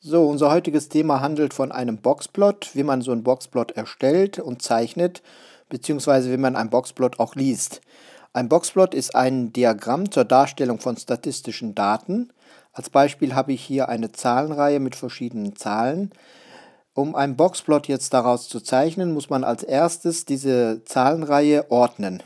So, unser heutiges Thema handelt von einem Boxplot, wie man so einen Boxplot erstellt und zeichnet, beziehungsweise wie man einen Boxplot auch liest. Ein Boxplot ist ein Diagramm zur Darstellung von statistischen Daten. Als Beispiel habe ich hier eine Zahlenreihe mit verschiedenen Zahlen. Um einen Boxplot jetzt daraus zu zeichnen, muss man als erstes diese Zahlenreihe ordnen.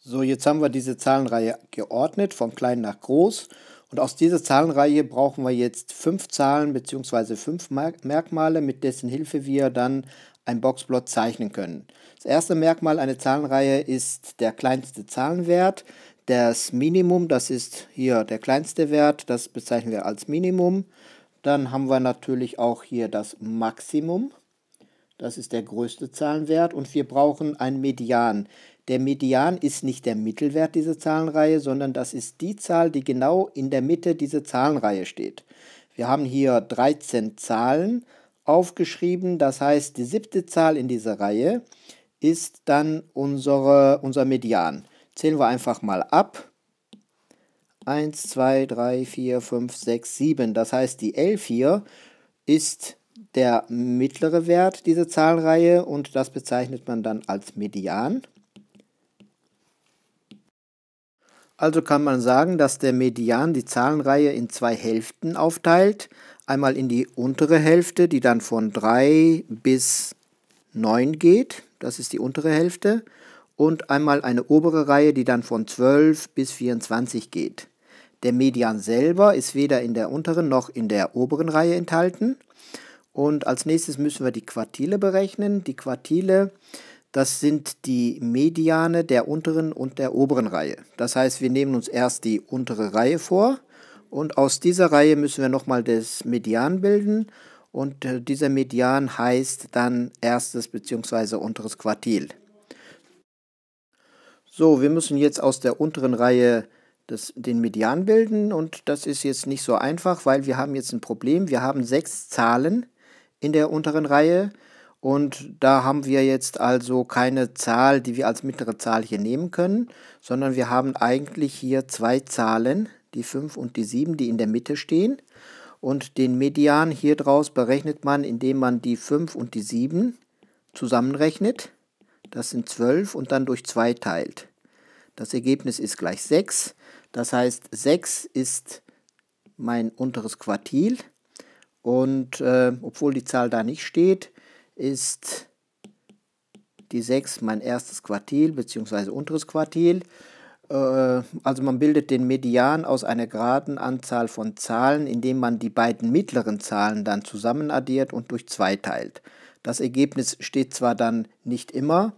So, jetzt haben wir diese Zahlenreihe geordnet, von klein nach groß. Und aus dieser Zahlenreihe brauchen wir jetzt fünf Zahlen bzw. fünf Merkmale, mit dessen Hilfe wir dann ein Boxplot zeichnen können. Das erste Merkmal einer Zahlenreihe ist der kleinste Zahlenwert. Das Minimum, das ist hier der kleinste Wert, das bezeichnen wir als Minimum. Dann haben wir natürlich auch hier das Maximum. Das ist der größte Zahlenwert und wir brauchen ein Median. Der Median ist nicht der Mittelwert dieser Zahlenreihe, sondern das ist die Zahl, die genau in der Mitte dieser Zahlenreihe steht. Wir haben hier 13 Zahlen aufgeschrieben, das heißt die siebte Zahl in dieser Reihe ist dann unsere, unser Median. Zählen wir einfach mal ab. 1, 2, 3, 4, 5, 6, 7. Das heißt, die 11 hier ist der mittlere Wert dieser Zahlenreihe und das bezeichnet man dann als Median. Also kann man sagen, dass der Median die Zahlenreihe in zwei Hälften aufteilt. Einmal in die untere Hälfte, die dann von 3 bis 9 geht. Das ist die untere Hälfte. Und einmal eine obere Reihe, die dann von 12 bis 24 geht. Der Median selber ist weder in der unteren noch in der oberen Reihe enthalten. Und als nächstes müssen wir die Quartile berechnen. Die Quartile das sind die Mediane der unteren und der oberen Reihe. Das heißt, wir nehmen uns erst die untere Reihe vor und aus dieser Reihe müssen wir nochmal das Median bilden und äh, dieser Median heißt dann erstes bzw. unteres Quartil. So, wir müssen jetzt aus der unteren Reihe das, den Median bilden und das ist jetzt nicht so einfach, weil wir haben jetzt ein Problem. Wir haben sechs Zahlen in der unteren Reihe und da haben wir jetzt also keine Zahl, die wir als mittlere Zahl hier nehmen können, sondern wir haben eigentlich hier zwei Zahlen, die 5 und die 7, die in der Mitte stehen. Und den Median hier draus berechnet man, indem man die 5 und die 7 zusammenrechnet. Das sind 12 und dann durch 2 teilt. Das Ergebnis ist gleich 6. Das heißt, 6 ist mein unteres Quartil. Und äh, obwohl die Zahl da nicht steht, ist die 6 mein erstes Quartil bzw. unteres Quartil. Äh, also man bildet den Median aus einer geraden Anzahl von Zahlen, indem man die beiden mittleren Zahlen dann zusammenaddiert und durch 2 teilt. Das Ergebnis steht zwar dann nicht immer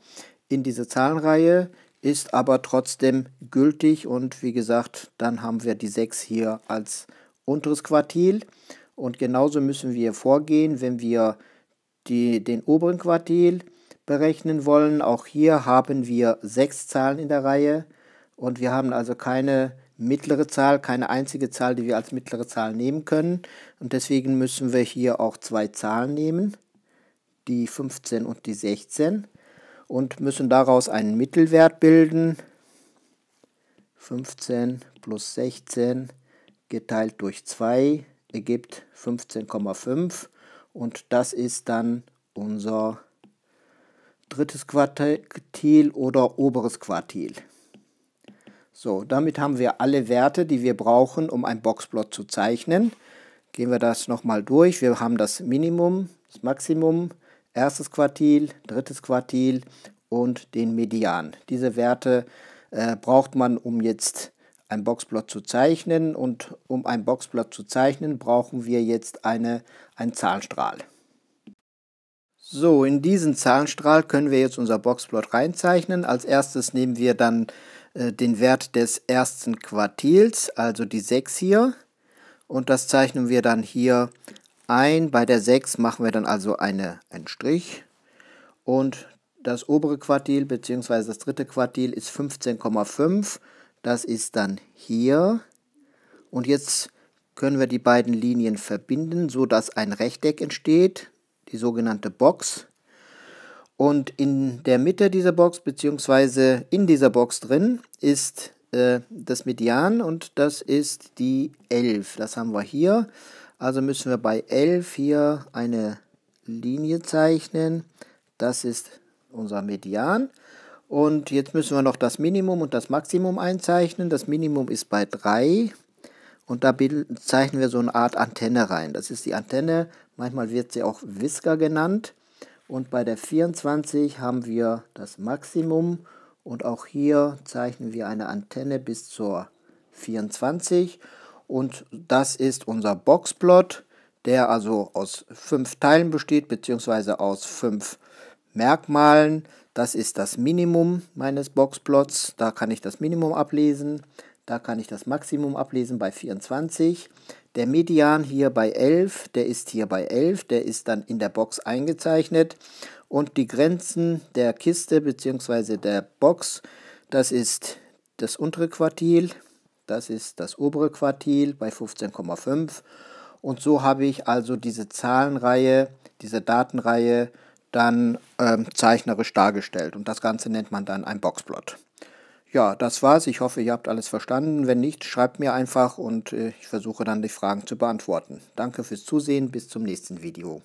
in dieser Zahlenreihe, ist aber trotzdem gültig und wie gesagt, dann haben wir die 6 hier als unteres Quartil. Und genauso müssen wir vorgehen, wenn wir die, den oberen Quartil berechnen wollen. Auch hier haben wir sechs Zahlen in der Reihe und wir haben also keine mittlere Zahl, keine einzige Zahl, die wir als mittlere Zahl nehmen können. Und deswegen müssen wir hier auch zwei Zahlen nehmen, die 15 und die 16, und müssen daraus einen Mittelwert bilden. 15 plus 16 geteilt durch 2 ergibt 15,5. Und das ist dann unser drittes Quartil oder oberes Quartil. So, damit haben wir alle Werte, die wir brauchen, um ein Boxplot zu zeichnen. Gehen wir das nochmal durch. Wir haben das Minimum, das Maximum, erstes Quartil, drittes Quartil und den Median. Diese Werte äh, braucht man, um jetzt ein Boxplot zu zeichnen. Und um ein Boxplot zu zeichnen, brauchen wir jetzt eine, einen Zahlenstrahl. So, in diesen Zahlenstrahl können wir jetzt unser Boxplot reinzeichnen. Als erstes nehmen wir dann äh, den Wert des ersten Quartils, also die 6 hier. Und das zeichnen wir dann hier ein. Bei der 6 machen wir dann also eine, einen Strich. Und das obere Quartil bzw. das dritte Quartil ist 15,5 das ist dann hier. Und jetzt können wir die beiden Linien verbinden, sodass ein Rechteck entsteht, die sogenannte Box. Und in der Mitte dieser Box, beziehungsweise in dieser Box drin, ist äh, das Median und das ist die 11. Das haben wir hier. Also müssen wir bei 11 hier eine Linie zeichnen. Das ist unser Median. Und jetzt müssen wir noch das Minimum und das Maximum einzeichnen. Das Minimum ist bei 3 und da zeichnen wir so eine Art Antenne rein. Das ist die Antenne, manchmal wird sie auch Whisker genannt. Und bei der 24 haben wir das Maximum und auch hier zeichnen wir eine Antenne bis zur 24. Und das ist unser Boxplot, der also aus fünf Teilen besteht, beziehungsweise aus fünf Merkmalen. Das ist das Minimum meines Boxplots. Da kann ich das Minimum ablesen. Da kann ich das Maximum ablesen bei 24. Der Median hier bei 11, der ist hier bei 11, der ist dann in der Box eingezeichnet. Und die Grenzen der Kiste bzw. der Box, das ist das untere Quartil, das ist das obere Quartil bei 15,5. Und so habe ich also diese Zahlenreihe, diese Datenreihe dann äh, zeichnerisch dargestellt. Und das Ganze nennt man dann ein Boxplot. Ja, das war's. Ich hoffe, ihr habt alles verstanden. Wenn nicht, schreibt mir einfach und äh, ich versuche dann die Fragen zu beantworten. Danke fürs Zusehen. Bis zum nächsten Video.